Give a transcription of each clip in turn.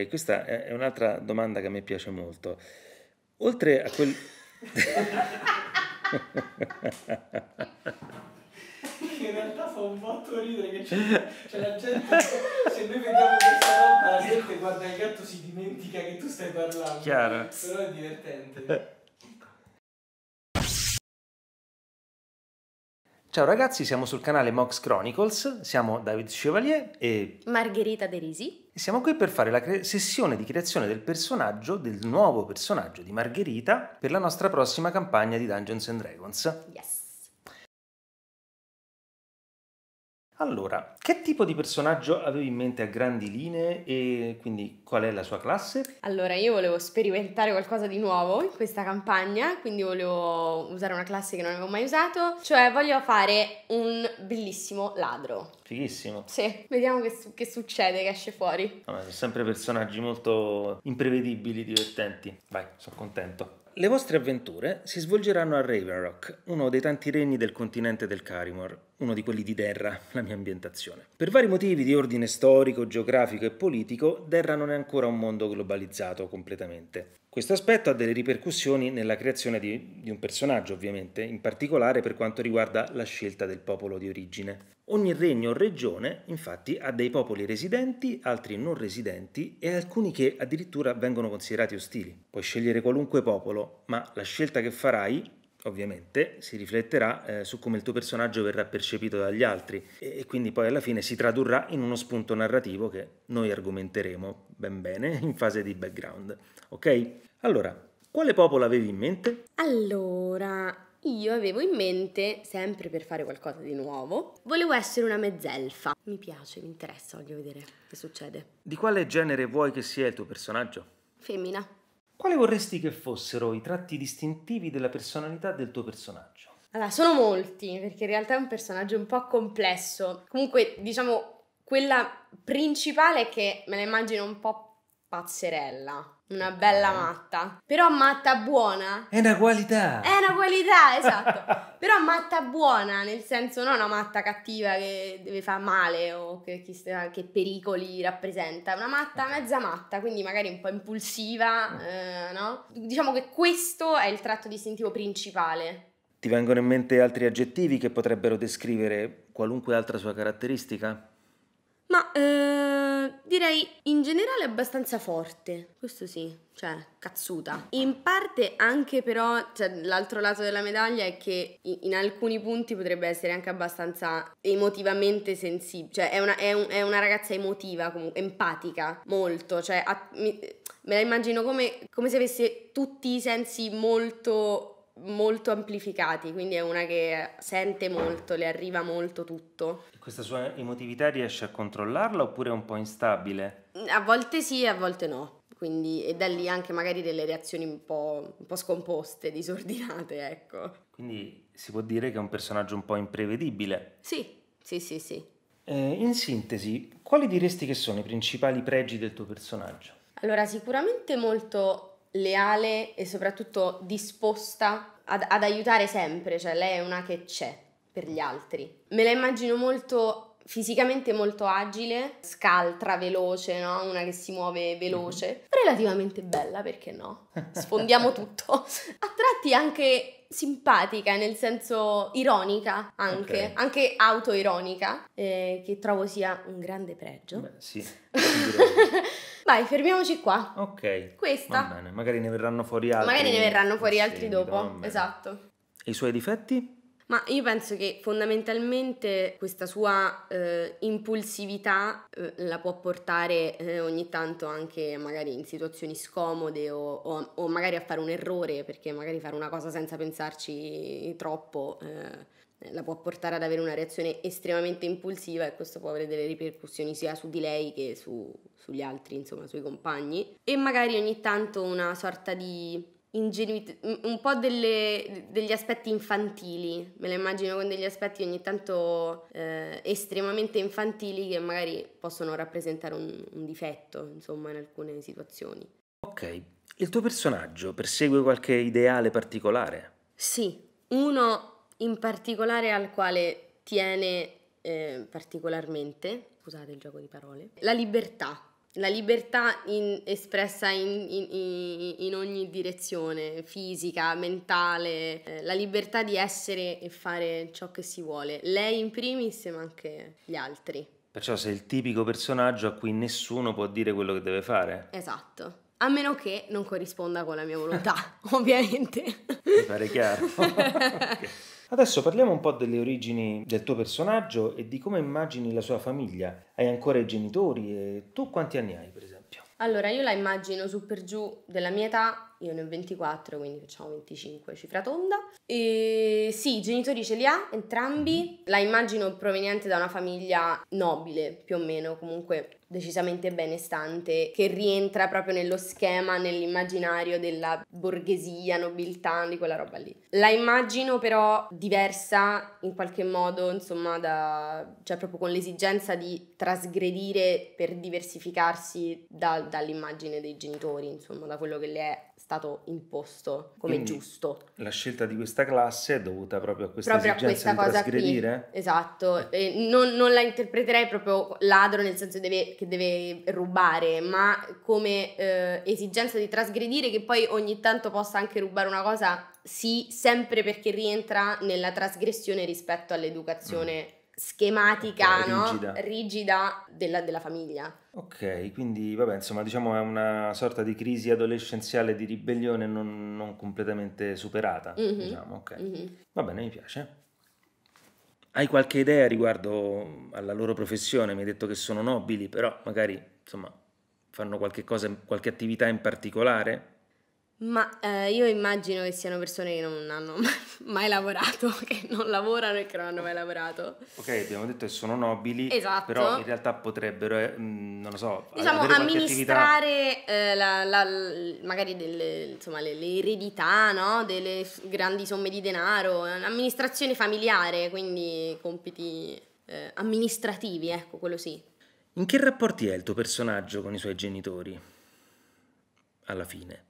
Ok, questa è un'altra domanda che a me piace molto. Oltre a quel... in realtà fa un botto ridere che c'è, c'è la gente se noi vediamo questa roba la gente guarda il gatto si dimentica che tu stai parlando Chiaro. però è divertente Ciao ragazzi, siamo sul canale Mox Chronicles, siamo David Chevalier e Margherita Derisi. E siamo qui per fare la sessione di creazione del personaggio, del nuovo personaggio di Margherita, per la nostra prossima campagna di Dungeons and Dragons. Yes. Allora, che tipo di personaggio avevi in mente a grandi linee e quindi qual è la sua classe? Allora, io volevo sperimentare qualcosa di nuovo in questa campagna, quindi volevo usare una classe che non avevo mai usato, cioè voglio fare un bellissimo ladro. Fighissimo. Sì, vediamo che, su- che succede, che esce fuori. Vabbè, sono sempre personaggi molto imprevedibili, divertenti. Vai, sono contento. Le vostre avventure si svolgeranno a Ravenrock, uno dei tanti regni del continente del Carimor, uno di quelli di Derra, la mia ambientazione. Per vari motivi di ordine storico, geografico e politico, Derra non è ancora un mondo globalizzato completamente. Questo aspetto ha delle ripercussioni nella creazione di, di, un personaggio, ovviamente, in particolare per quanto riguarda la scelta del popolo di origine. Ogni regno o regione, infatti, ha dei popoli residenti, altri non residenti e alcuni che addirittura vengono considerati ostili. Puoi scegliere qualunque popolo, ma la scelta che farai ovviamente si rifletterà eh, su come il tuo personaggio verrà percepito dagli altri e, e, quindi poi alla fine si tradurrà in uno spunto narrativo che noi argomenteremo ben bene in fase di background. Ok? Allora, quale popolo avevi in mente? Allora, io avevo in mente, sempre per fare qualcosa di nuovo, volevo essere una mezzelfa. Mi piace, mi interessa, voglio vedere che succede. Di quale genere vuoi che sia il tuo personaggio? Femmina. Quali vorresti che fossero i tratti distintivi della personalità del tuo personaggio? Allora, sono molti, perché in realtà è un personaggio un po' complesso. Comunque, diciamo, quella principale è che me la immagino un po' pazzerella. Una bella matta. Però matta buona. È una qualità. È una qualità, esatto. Però matta buona, nel senso non una matta cattiva che deve fare male o che, che, pericoli rappresenta. Una matta mezza matta, quindi magari un po' impulsiva, mm. eh, no? Diciamo che questo è il tratto distintivo principale. Ti vengono in mente altri aggettivi che potrebbero descrivere qualunque altra sua caratteristica? Ma... Eh direi in generale abbastanza forte. Questo sì, cioè cazzuta. In parte anche però, cioè, l'altro lato della medaglia è che in alcuni punti potrebbe essere anche abbastanza emotivamente sensibile, cioè è una, è un, è una ragazza emotiva comunque, empatica, molto, cioè, a, mi, me la immagino come, come se avesse tutti i sensi molto molto amplificati, quindi è una che sente molto, le arriva molto tutto. Questa sua emotività riesce a controllarla oppure è un po' instabile? A volte sì, a volte no. Quindi, e da lì anche magari delle reazioni un po', un po scomposte, disordinate, ecco. Quindi si può dire che è un personaggio un po' imprevedibile. Sì, sì, sì, sì. Eh, in sintesi, quali diresti che sono i principali pregi del tuo personaggio? Allora, sicuramente molto leale e soprattutto disposta ad, ad aiutare sempre, cioè lei è una che c'è per gli altri. Me la immagino molto fisicamente molto agile, scaltra, veloce, no? Una che si muove veloce, mhm. relativamente bella, perché no? Sfondiamo tutto. A tratti anche simpatica, nel senso ironica anche, okay. anche autoironica, eh, che trovo sia un grande pregio. Beh, sì. Vai, fermiamoci qua. Ok. Questa. Va bene, magari ne verranno fuori altri. Magari ne verranno fuori altri dopo. Esatto. E i suoi difetti? Ma io penso che fondamentalmente questa sua eh, impulsività eh, la può portare eh, ogni tanto anche magari in situazioni scomode o, o, o, magari a fare un errore perché magari fare una cosa senza pensarci troppo eh, eh, la può portare ad avere una reazione estremamente impulsiva e questo può avere delle ripercussioni sia su di lei che su, sugli altri, insomma, sui compagni. E magari ogni tanto una sorta di ingenuità, un po' delle, degli aspetti infantili, me la immagino con degli aspetti ogni tanto eh, estremamente infantili che magari possono rappresentare un, un difetto, insomma, in alcune situazioni. Ok, il tuo personaggio persegue qualche ideale particolare? Sì, uno in particolare al quale tiene eh, particolarmente, scusate il gioco di parole, la libertà. La libertà in, espressa in, in, in, ogni direzione, fisica, mentale, eh, la libertà di essere e fare ciò che si vuole, lei in primis ma anche gli altri. Perciò sei il tipico personaggio a cui nessuno può dire quello che deve fare. Esatto. A meno che non corrisponda con la mia volontà, ovviamente. Mi pare chiaro. okay. Adesso parliamo un po' delle origini del tuo personaggio e di come immagini la sua famiglia. Hai ancora i genitori e tu quanti anni hai, per esempio? Allora, io la immagino su per giù della mia età, io ne ho 24, quindi facciamo 25, cifra tonda. E sì, i genitori ce li ha entrambi. Mm-hmm. La immagino proveniente da una famiglia nobile, più o meno, comunque decisamente benestante, che rientra proprio nello schema, nell'immaginario della borghesia, nobiltà, di quella roba lì. La immagino però diversa in qualche modo, insomma, da, cioè proprio con l'esigenza di trasgredire per diversificarsi da, dall'immagine dei genitori, insomma, da quello che le è stato imposto come Quindi, giusto. La scelta di questa classe è dovuta proprio a questa proprio esigenza a questa di trasgredire? Qui. Esatto, non, non, la interpreterei proprio ladro nel senso deve, che deve rubare, ma come eh, esigenza di trasgredire che poi ogni tanto possa anche rubare una cosa, sì, sempre perché rientra nella trasgressione rispetto all'educazione mm. schematica, okay, no? rigida, rigida della, della famiglia. Ok, quindi vabbè, insomma, diciamo è una sorta di crisi adolescenziale di ribellione non, non completamente superata, mm-hmm. diciamo, ok. Mm-hmm. Va bene, mi piace. Hai qualche idea riguardo alla loro professione? Mi hai detto che sono nobili, però magari, insomma, fanno qualche cosa, qualche attività in particolare? Ma eh, io immagino che siano persone che non hanno mai lavorato, che non lavorano e che non hanno mai lavorato. Ok, abbiamo detto che sono nobili, esatto. però in realtà potrebbero, eh, mm, non lo so, diciamo, amministrare eh, la, la, magari delle, insomma, le, le eredità, no? delle grandi somme di denaro, un'amministrazione familiare, quindi compiti eh, amministrativi, ecco, quello sì. In che rapporti è il tuo personaggio con i suoi genitori? Alla fine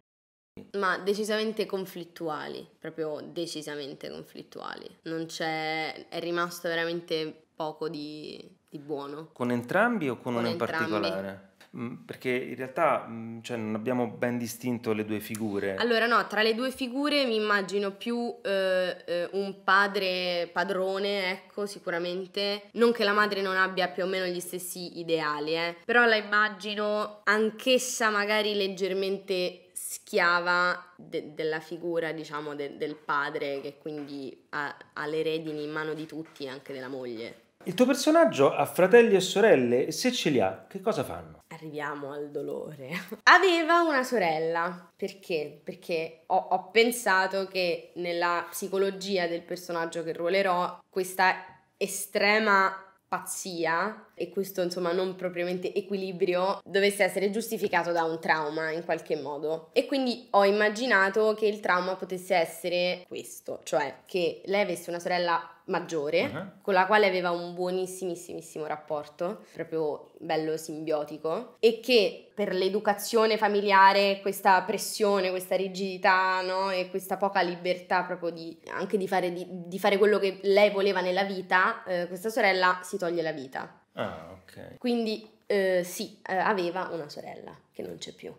ma decisamente conflittuali, proprio decisamente conflittuali. Non c'è, è rimasto veramente poco di, di buono. Con entrambi o con, con uno in particolare? Mm, perché in realtà mm, cioè, non abbiamo ben distinto le due figure. Allora, no, tra le due figure mi immagino più eh, eh, un padre padrone, ecco, sicuramente. Non che la madre non abbia più o meno gli stessi ideali, eh, però la immagino anch'essa magari leggermente schiava de- della figura, diciamo, de- del padre che quindi ha-, ha le redini in mano di tutti, anche della moglie. Il tuo personaggio ha fratelli e sorelle e se ce li ha, che cosa fanno? Arriviamo al dolore. Aveva una sorella. Perché? Perché ho, ho pensato che nella psicologia del personaggio che ruolerò questa estrema pazzia e questo insomma non propriamente equilibrio dovesse essere giustificato da un trauma in qualche modo. E quindi ho immaginato che il trauma potesse essere questo, cioè che lei avesse una sorella maggiore uh-huh. con la quale aveva un buonissimissimo rapporto, proprio bello simbiotico e che per l'educazione familiare questa pressione, questa rigidità no? e questa poca libertà proprio di, anche di fare, di, di fare quello che lei voleva nella vita, eh, questa sorella si toglie la vita. Ah, ok. Quindi eh, sì, eh, aveva una sorella che non c'è più.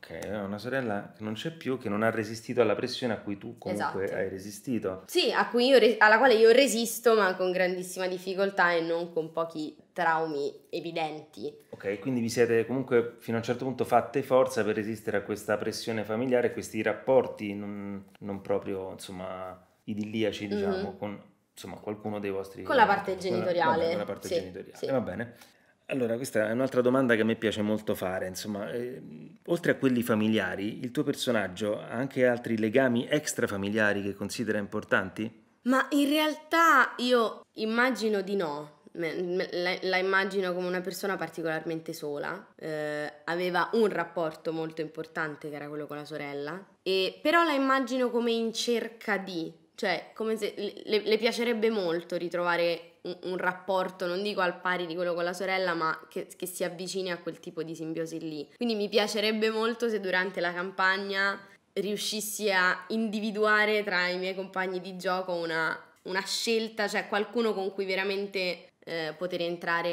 Ok, una sorella che non c'è più, che non ha resistito alla pressione a cui tu comunque esatto. hai resistito. Sì, re- alla quale io resisto, ma con grandissima difficoltà e non con pochi traumi evidenti. Ok, quindi vi siete comunque fino a un certo punto fatte forza per resistere a questa pressione familiare, questi rapporti non, non proprio, insomma, idilliaci, diciamo, mm-hmm. con insomma qualcuno dei vostri... Con la parte genitoriale. Con la, con la parte sì, genitoriale, sì. va bene. Allora, questa è un'altra domanda che a me piace molto fare, insomma, eh, oltre a quelli familiari, il tuo personaggio ha anche altri legami extrafamiliari che considera importanti? Ma in realtà io immagino di no, la, la, immagino come una persona particolarmente sola, eh, aveva un rapporto molto importante che era quello con la sorella, e, però la immagino come in cerca di, cioè, come se le, le piacerebbe molto ritrovare un, un, rapporto, non dico al pari di quello con la sorella, ma che, che si avvicini a quel tipo di simbiosi lì. Quindi mi piacerebbe molto se durante la campagna riuscissi a individuare tra i miei compagni di gioco una, una scelta, cioè qualcuno con cui veramente eh, poter entrare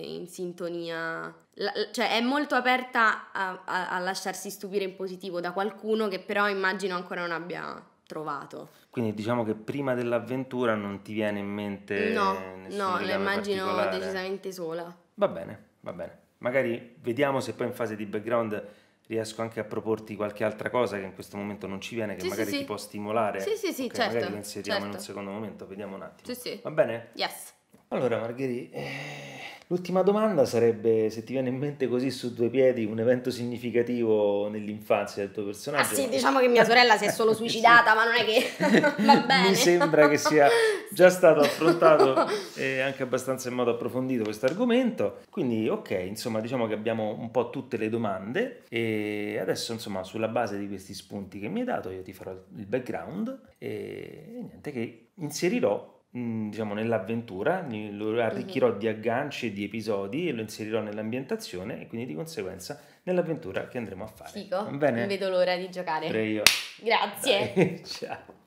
in sintonia. La, cioè è molto aperta a, a, a lasciarsi stupire in positivo da qualcuno che però immagino ancora non abbia trovato. Quindi diciamo che prima dell'avventura non ti viene in mente No, no, la immagino decisamente sola. Va bene, va bene. Magari vediamo se poi in fase di background riesco anche a proporti qualche altra cosa che in questo momento non ci viene, che sì, magari sì, ti può stimolare. Sì, sì, sì, okay, certo. Magari la inseriamo certo. in un certo. secondo momento, vediamo un attimo. Sì, sì. Va bene? Yes. Allora, Margherita... Eh... L'ultima domanda sarebbe se ti viene in mente così su due piedi un evento significativo nell'infanzia del tuo ah, personaggio. Ah sì, diciamo che mia sorella si è solo suicidata, ma non è che va bene. Mi sembra che sia già stato affrontato eh, anche abbastanza in modo approfondito questo argomento. Quindi ok, insomma diciamo che abbiamo un po' tutte le domande e adesso insomma sulla base di questi spunti che mi hai dato io ti farò il background e niente che inserirò Mm, diciamo nell'avventura, lo arricchirò mhm. di agganci e di episodi e lo inserirò nell'ambientazione e quindi di conseguenza nell'avventura che andremo a fare. Fico, non vedo l'ora di giocare. Pure io. Grazie. Dai, ciao.